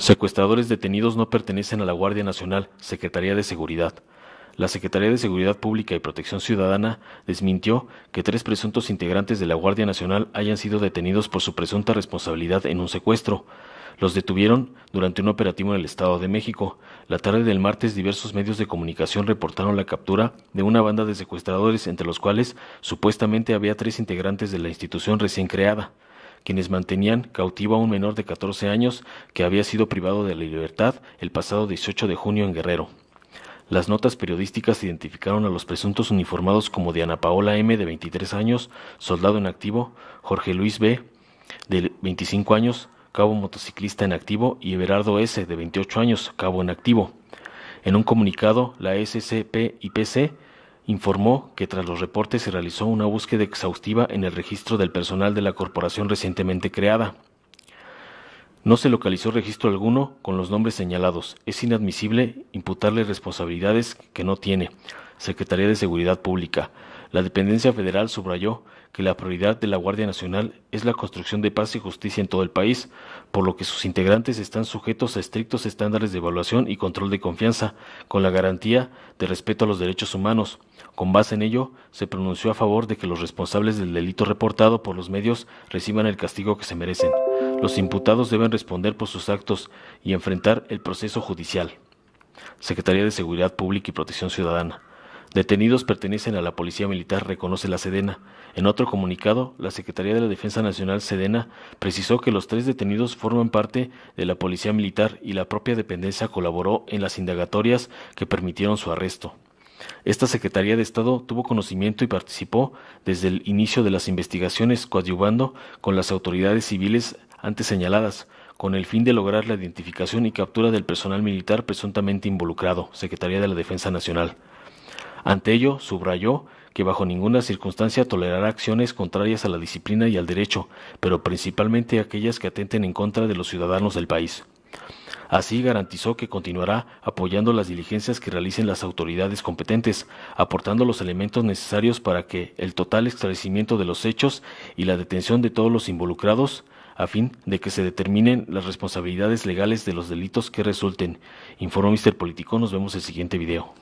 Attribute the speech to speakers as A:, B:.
A: Secuestradores detenidos no pertenecen a la Guardia Nacional, Secretaría de Seguridad. La Secretaría de Seguridad Pública y Protección Ciudadana desmintió que tres presuntos integrantes de la Guardia Nacional hayan sido detenidos por su presunta responsabilidad en un secuestro. Los detuvieron durante un operativo en el Estado de México. La tarde del martes diversos medios de comunicación reportaron la captura de una banda de secuestradores entre los cuales supuestamente había tres integrantes de la institución recién creada quienes mantenían cautivo a un menor de 14 años que había sido privado de la libertad el pasado 18 de junio en Guerrero. Las notas periodísticas identificaron a los presuntos uniformados como Diana Paola M., de 23 años, soldado en activo, Jorge Luis B., de 25 años, cabo motociclista en activo, y Everardo S., de 28 años, cabo en activo. En un comunicado, la SCP y PC informó que tras los reportes se realizó una búsqueda exhaustiva en el registro del personal de la corporación recientemente creada. No se localizó registro alguno con los nombres señalados. Es inadmisible imputarle responsabilidades que no tiene. Secretaría de Seguridad Pública. La dependencia federal subrayó que la prioridad de la Guardia Nacional es la construcción de paz y justicia en todo el país, por lo que sus integrantes están sujetos a estrictos estándares de evaluación y control de confianza, con la garantía de respeto a los derechos humanos. Con base en ello, se pronunció a favor de que los responsables del delito reportado por los medios reciban el castigo que se merecen. Los imputados deben responder por sus actos y enfrentar el proceso judicial. Secretaría de Seguridad Pública y Protección Ciudadana. Detenidos pertenecen a la Policía Militar, reconoce la Sedena. En otro comunicado, la Secretaría de la Defensa Nacional Sedena precisó que los tres detenidos forman parte de la Policía Militar y la propia dependencia colaboró en las indagatorias que permitieron su arresto. Esta Secretaría de Estado tuvo conocimiento y participó desde el inicio de las investigaciones coadyuvando con las autoridades civiles antes señaladas, con el fin de lograr la identificación y captura del personal militar presuntamente involucrado, Secretaría de la Defensa Nacional. Ante ello, subrayó que bajo ninguna circunstancia tolerará acciones contrarias a la disciplina y al derecho, pero principalmente aquellas que atenten en contra de los ciudadanos del país. Así garantizó que continuará apoyando las diligencias que realicen las autoridades competentes, aportando los elementos necesarios para que el total esclarecimiento de los hechos y la detención de todos los involucrados a fin de que se determinen las responsabilidades legales de los delitos que resulten. Informó Mister Político, nos vemos en el siguiente video.